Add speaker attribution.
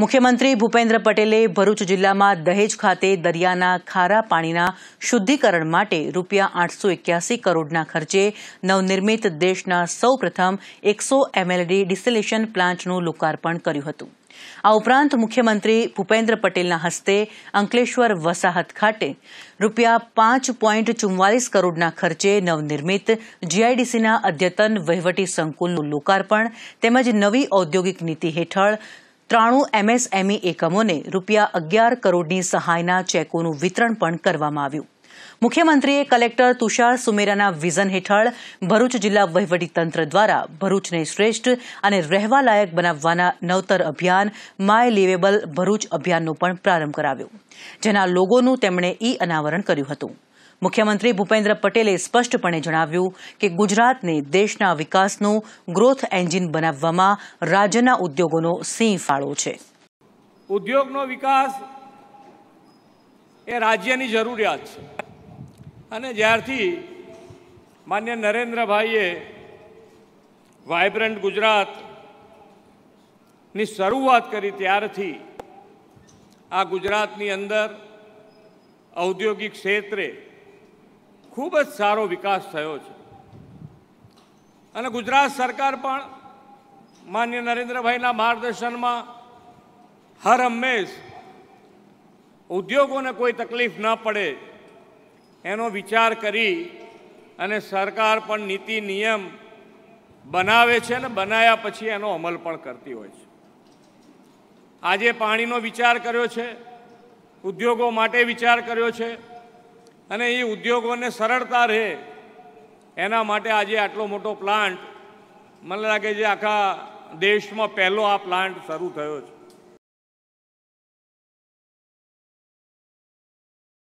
Speaker 1: મુખ્યમંત્રી ભૂપેન્દ્ર પટેલે ભરૂચ જિલ્લામાં દહેજ ખાતે દરિયાના ખારા પાણીના શુદ્ધિકરણ માટે રૂપિયા આઠસો એક્યાસી કરોડના ખર્ચે નવનિર્મિત દેશના સૌપ્રથમ એકસો એમએલડી ડિસેલેશન પ્લાન્ટનું લોકાર્પણ કર્યું હતું આ ઉપરાંત મુખ્યમંત્રી ભૂપેન્દ્ર પટેલના હસ્તે અંકલેશ્વર વસાહત ખાતે રૂપિયા પાંચ પોઈન્ટ ચુમ્વાલીસ કરોડના ખર્ચે નવનિર્મિત જીઆઈડીસીના અદ્યતન વહીવટી સંકુલનું લોકાર્પણ તેમજ નવી ઔદ્યોગિક નીતિ હેઠળ ત્રાણું એમએસએમઈ એકમોને રૂપિયા અગિયાર કરોડની સહાયના ચેકોનું વિતરણ પણ કરવામાં આવ્યું મુખ્યમંત્રીએ કલેક્ટર તુષાર સુમેરાના વિઝન હેઠળ ભરૂચ જિલ્લા વહીવટીતંત્ર દ્વારા ભરૂચને શ્રેષ્ઠ અને રહેવાલાયક બનાવવાના નવતર અભિયાન માય લિવેબલ ભરૂચ અભિયાનનો પણ પ્રારંભ કરાવ્યો જેના લોગોનું તેમણે ઈ અનાવરણ કર્યું હતું મુખ્યમંત્રી ભૂપેન્દ્ર પટેલે સ્પષ્ટપણે જણાવ્યું કે ગુજરાતને દેશના વિકાસનું ગ્રોથ એન્જિન બનાવવામાં રાજ્યના ઉદ્યોગોનો સિંહ ફાળો છે
Speaker 2: ઉદ્યોગનો વિકાસ એ રાજ્યની જરૂરિયાત છે અને જ્યારથી માન્ય નરેન્દ્રભાઈએ વાઇબ્રન્ટ ગુજરાતની શરૂઆત કરી ત્યારથી આ ગુજરાતની અંદર ઔદ્યોગિક ક્ષેત્રે ખૂબ જ સારો વિકાસ થયો છે અને ગુજરાત સરકાર પણ માન્ય નરેન્દ્રભાઈના માર્ગદર્શનમાં હર હંમેશ ઉદ્યોગોને કોઈ તકલીફ ન પડે એનો વિચાર કરી અને સરકાર પણ નીતિ નિયમ બનાવે છે અને બનાવ્યા પછી એનો અમલ પણ કરતી હોય છે આજે પાણીનો વિચાર કર્યો છે ઉદ્યોગો માટે વિચાર કર્યો છે અને એ ઉદ્યોગોને સરળતા રહે એના માટે આજે આટલો મોટો પ્લાન્ટ મને લાગે છે આખા દેશમાં પહેલો આ પ્લાન્ટ શરૂ થયો છે